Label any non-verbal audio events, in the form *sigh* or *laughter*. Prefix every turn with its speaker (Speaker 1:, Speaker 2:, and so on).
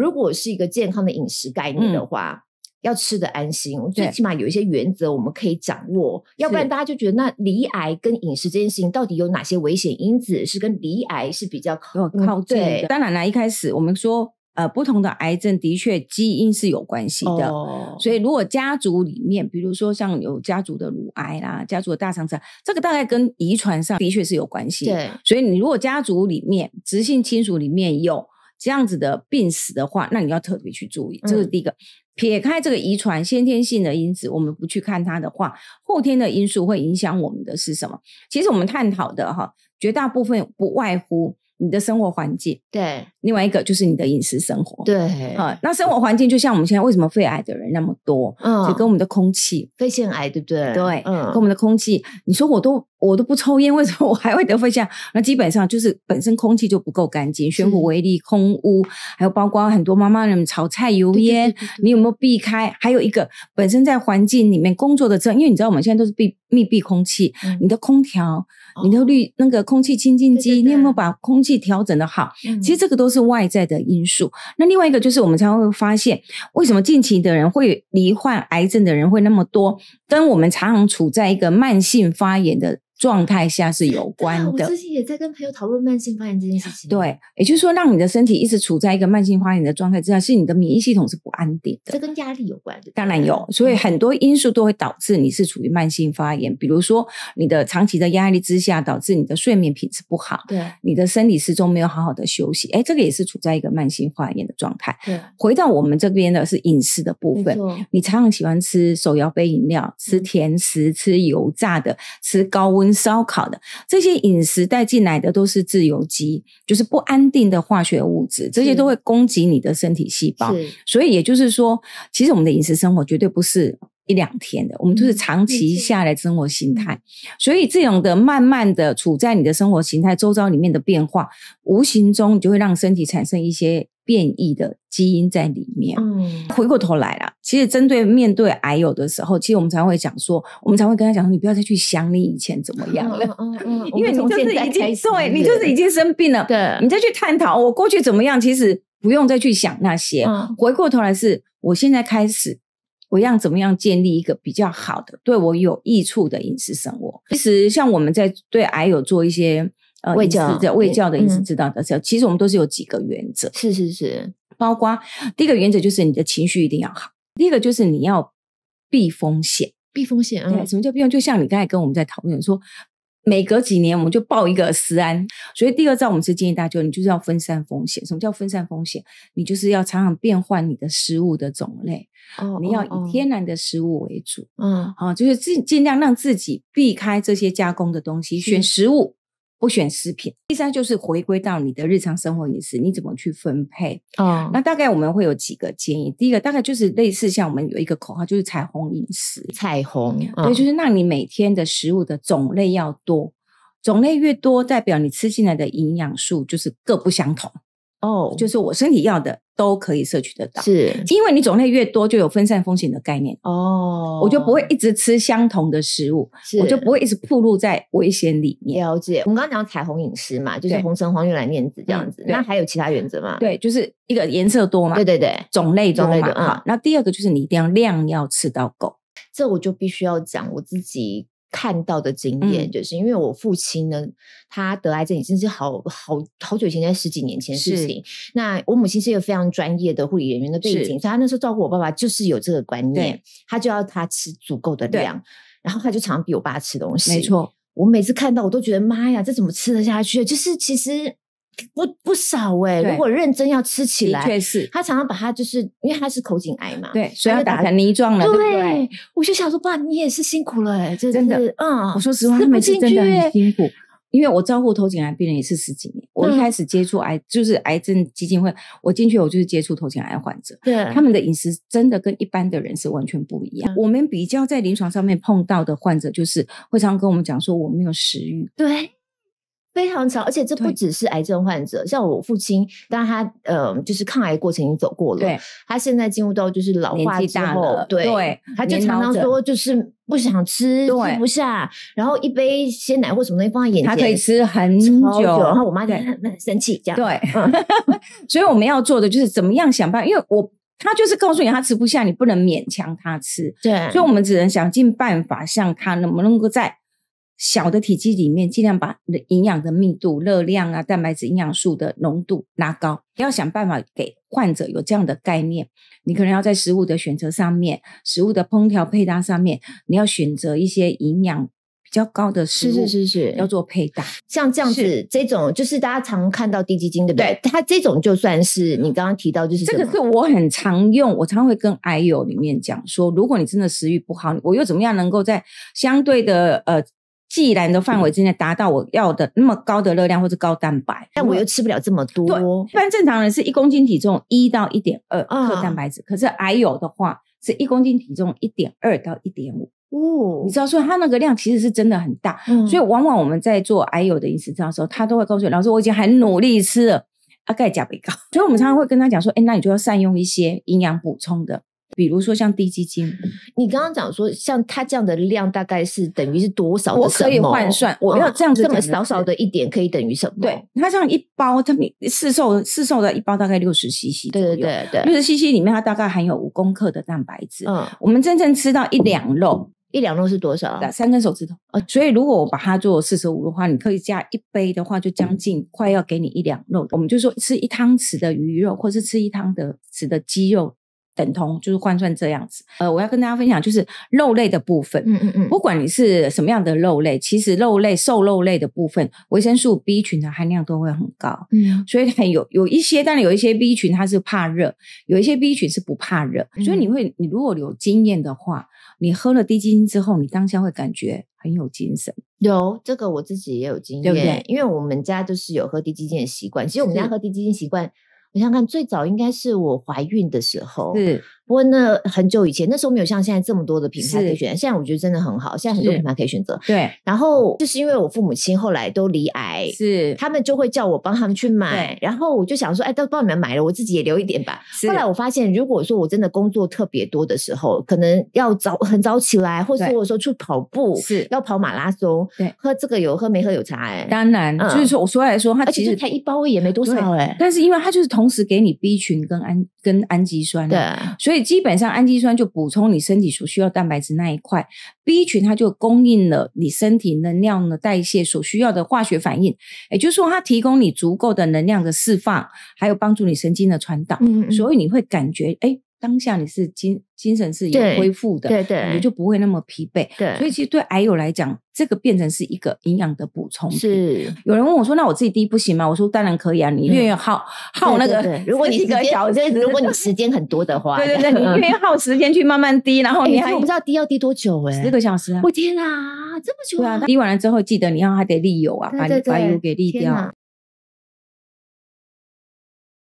Speaker 1: 如果是一个健康的饮食概念的话，要吃的安心，最起码有一些原则我们可以掌握，要不然大家就觉得那离癌跟饮食这件事情到底有哪些危险因子是跟离癌是比较靠近的？当然啦，一开始我们说，呃，不
Speaker 2: 同的癌症的确基因是有关系的，所以如果家族里面，比如说像有家族的乳癌啦、家族的大肠癌，这个大概跟遗传上的确是有关系。对，所以你如果家族里面直系亲属里面有。这样子的病史的话，那你要特别去注意，这是第一个。撇开这个遗传先天性的因子，我们不去看它的话，后天的因素会影响我们的是什么？其实我们探讨的哈，绝大部分不外乎你的生活环境。对，另外一个就是你的饮食生活。对，啊，那生活环境就像我们现在为什么肺癌的人那么多？嗯，跟我们的空气。肺腺癌对不对？对，跟我们的空气。你说我都我都不抽烟，*laughs* 为什么我还会得肺腺？那基本上就是本身空气就不够干净，悬浮微粒、空污，还有包括很多妈妈们炒菜油烟，你有没有避开？还有一个本身在环境里面工作的，因为你知道我们现在都是闭密闭空气，你的空调、你的滤那个空气清净机，你有没有把空气调整的好？其实这个都是外在的因素。那另外一个就是我们才会发现，为什么近期的人会罹患癌症的人会那么多？跟我们常常处在一个慢性发炎的。状态下是有关的。我最
Speaker 1: 近也在跟朋友讨论慢性发炎这件事情。
Speaker 2: 对，也就是说，让你的身体一直处在一个慢性发炎的状态之下，是你的免疫系统是不安定
Speaker 1: 的。这跟压力有关的，
Speaker 2: 当然有。所以很多因素都会导致你是处于慢性发炎，比如说你的长期的压力之下，导致你的睡眠品质不好。对，你的生理时钟没有好好的休息。哎，这个也是处在一个慢性发炎的状态。对，回到我们这边的是饮食的部分。你常常喜欢吃手摇杯饮料，吃甜食，吃油炸的，吃高温。烧烤的这些饮食带进来的都是自由基，就是不安定的化学物质，这些都会攻击你的身体细胞。所以也就是说，其实我们的饮食生活绝对不是一两天的，我们都是长期下来生活形态。所以这种的慢慢的处在你的生活形态周遭里面的变化，无形中就会让身体产生一些。变异的基因在里面。嗯，回过头来了，其实针对面对癌友的时候，其实我们才会讲说，我们才会跟他讲你不要再去想你以前怎么样了，
Speaker 1: 嗯嗯，*laughs* 因为你就是已经对，你就是已经
Speaker 2: 生病了，对，你再去探讨我过去怎么样，其实不用再去想那些。嗯，回过头来是，我现在开始，我要怎么样建立一个比较好的、对我有益处的饮食生活？其实，像我们在对癌友做一些。呃，卫教的卫教的，意思知道的是，其实我们都是有几个原则，是是是，包括第一个原则就是你的情绪一定要好，第一个就是你要避风险，避风险啊，什么叫避风险？就像你刚才跟我们在讨论说，每隔几年我们就报一个食安，所以第二招我们是建议大家，就你就是要分散风险。什么叫分散风险？你就是要常常变换你的食物的种类，哦，你要以天然的食物为主，嗯，好，就是尽尽量让自己避开这些加工的东西，选食物。不选食品，第三就是回归到你的日常生活饮食，你怎么去分配？哦，那大概我们会有几个建议。第一个大概就是类似像我们有一个口号，就是彩虹饮食。彩
Speaker 1: 虹，对，就
Speaker 2: 是让你每天的食物的种类要多，种类越多，代表你吃进来的营养素就是各不相同。哦，就是我身体要的都可以摄取得到，是，因为你种类越多，就有分散风险的概念。哦，我就不会一直
Speaker 1: 吃相同的食物，我就不会一直暴露在危险里面。了解，我们刚刚讲彩虹饮食嘛，就是红橙黄绿蓝靛紫这样子。那还有其他原则吗？对，就是一个颜色多嘛，对对对，种类多嘛。那第二个就是你一定要量要吃到够。这我就必须要讲我自己。看到的经验就是，因为我父亲呢，他得癌症，经是好好好久以前，在十几年前的事情。那我母亲是一个非常专业的护理人员的背景，所以她那时候照顾我爸爸，就是有这个观念，她就要他吃足够的量，然后他就常逼我爸吃东西。没错，我每次看到，我都觉得妈呀，这怎么吃得下去？就是其实。不不少哎，如果认真要吃起来，确他常常把它就是因为他是口颈癌嘛，对，所以要打成泥状了，对。我就想说，爸，你也是辛苦了，哎，真的，嗯，我说实话，他每次 *laughs* 真的很辛苦，因为我照顾头
Speaker 2: 颈癌病人也是十几年。我一开始接触癌，就是癌症基金会，我进去我就是接触头颈癌患者，对，他们的饮食真的跟一般的人是完全不一样。我们比较在临床
Speaker 1: 上面碰到的患者，就是会常跟我们讲说我没有食欲，对。非常长，而且这不只是癌症患者，像我父亲，然他呃，就是抗癌过程已经走过了，对，他现在进入到就是老化之后了，对，他就常常说就是不想吃，吃不下，然后一杯鲜奶或什么东西放在眼前，他可以吃很久，然后我妈就很很生气这样，对，*laughs* 所以我们要做的就是怎么样想
Speaker 2: 办法，因为我他就是告诉你他吃不下，你不能勉强他吃，对，所以我们只能想尽办法，像他能不能够在。小的体积里面，尽量把营养的密度、热量啊、蛋白质、营养素的浓度拉高。要想办法给患者有这样的概念。你可能要在食物的选择上面、食物的烹调配搭上面，你
Speaker 1: 要选择一些营养比较高的食物。是是是是，要做配搭，像这样子这种，就是大家常看到低基金不对，它这种就算是你刚刚提到就是这个
Speaker 2: 是我很常用，我常会跟 I 友里面讲说，如果你真的食欲不好，我又怎么样能够在相对的呃。既然的范围之内达到我要的那么高的热量或者高蛋白，但我又吃不了这么多。对，一般正常人是一公斤体重一到一点二克蛋白质，可是矮友的话是一公斤体重一点二到一点五。哦，你知道说他那个量其实是真的很大，所以往往我们在做矮友的饮食样的时候，他都会告诉你老师，我已经很努力吃了，啊，钙钾比高，所以我们常常会跟他讲说，哎，那你就要善
Speaker 1: 用一些营养补充的。比如说像低基金，你刚刚讲说像它这样的量大概是等于是多少？我可以换算，我要这样子这么少少的一点可以等于什么？对，
Speaker 2: 它这样一包，它市售市售的一包大概六十 cc 对对对对，六十 cc 里面它大概含有五公克的蛋白质。嗯，我们真正吃到一两肉，一两肉是多少？三根手指头呃，所以如果我把它做四十五的话，你可以加一杯的话，就将近快要给你一两肉。我们就说吃一汤匙的鱼肉，或是吃一汤的匙的鸡肉。等同就是换算这样子，呃，我要跟大家分享就是肉类的部分，嗯嗯嗯，不管你是什么样的肉类，其实肉类瘦肉类的部分，维生素 B 群的含量都会很高，嗯，所以很有有一些，当然有一些 B 群它是怕热，有一些 B 群是不怕热，所以你会你如果有经验的话，你喝了低精之后，你当下会感觉很有精神，
Speaker 1: 有这个我自己也有经验，对不对？因为我们家就是有喝低精的习惯，其实我们家喝低精习惯。你想看最早应该是我怀孕的时候。不过那很久以前，那时候没有像现在这么多的品牌可以选择。现在我觉得真的很好，现在很多品牌可以选择。对。然后就是因为我父母亲后来都离癌，是他们就会叫我帮他们去买。然后我就想说，哎，都帮你们买了，我自己也留一点吧。后来我发现，如果说我真的工作特别多的时候，可能要早很早起来，或者我说去跑步，是要跑马拉松。对。喝这个有喝没喝有差哎？当然，就是说我说来说他其实他一包也没多少哎，但是因为他就是同时给你 B 群跟氨
Speaker 2: 跟氨基酸，对，所以。所以基本上，氨基酸就补充你身体所需要蛋白质那一块；B 群它就供应了你身体能量的代谢所需要的化学反应，也就是说，它提供你足够的能量的释放，还有帮助你神经的传导。所以你会感觉，哎。当下你是精精神是有恢复的，对对，你就不会那么疲惫。对，所以其实对癌友来讲，这个变成是一个营养的补充。是，有人问我说：“那我自己滴不行吗？”我说：“当然可以啊，你愿意耗耗那个。如果你一个小，
Speaker 1: 如果你时间很多的话，*laughs* 对对对，你愿意耗时间去慢慢滴，然后你还不知道滴要滴多久哎，十个小时啊！我天啊，这么久！对啊，滴完了之后记得你要还得利油啊，把把油给利掉。